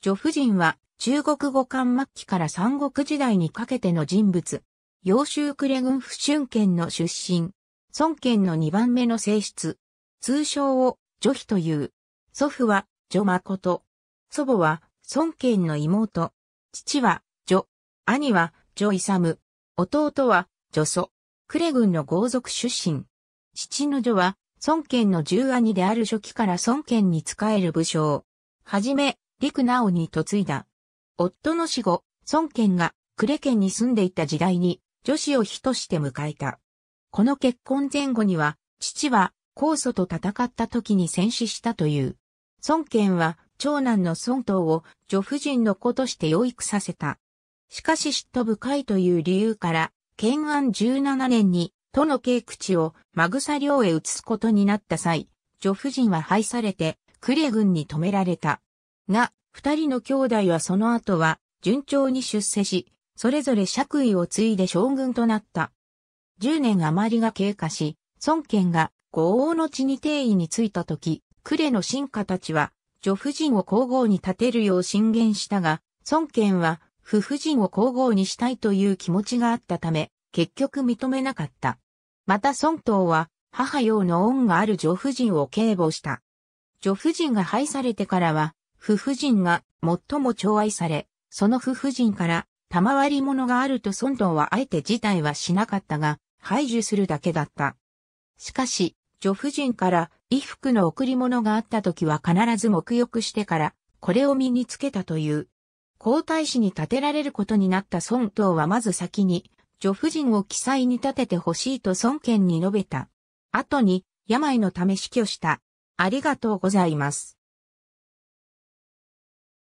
女夫人は中国語漢末期から三国時代にかけての人物。揚州呉軍府春県の出身。孫権の二番目の性質。通称を女妃という。祖父は女誠。祖母は孫権の妹。父は女。兄は女勇。弟は女祖。呉軍の豪族出身。父の女は孫権の十兄である初期から孫権に仕える武将。はじめ、陸直に嫁いだ。夫の死後、孫権が呉県に住んでいた時代に女子を妃として迎えた。この結婚前後には、父は高祖と戦った時に戦死したという。孫権は長男の孫東を女夫人の子として養育させた。しかし嫉妬深いという理由から、建安17年に、都の慶口をマグサ領へ移すことになった際、女夫人は廃されて、呉軍に止められた。が、二人の兄弟はその後は順調に出世し、それぞれ爵位を継いで将軍となった。十年余りが経過し、孫権が五王の地に定位についた時、呉の臣下たちは、女夫人を皇后に立てるよう進言したが、孫権は、夫婦人を皇后にしたいという気持ちがあったため、結局認めなかった。また孫東は、母用の恩がある女夫人を警護した。女夫人が廃されてからは、夫婦人が最も寵愛され、その夫婦人から賜り物があると孫東はあえて辞退はしなかったが、排除するだけだった。しかし、女夫人から衣服の贈り物があった時は必ず沐浴してから、これを身につけたという。皇太子に立てられることになった孫東はまず先に、女夫人を記載に立ててほしいと孫権に述べた。後に、病のため死去した。ありがとうございます。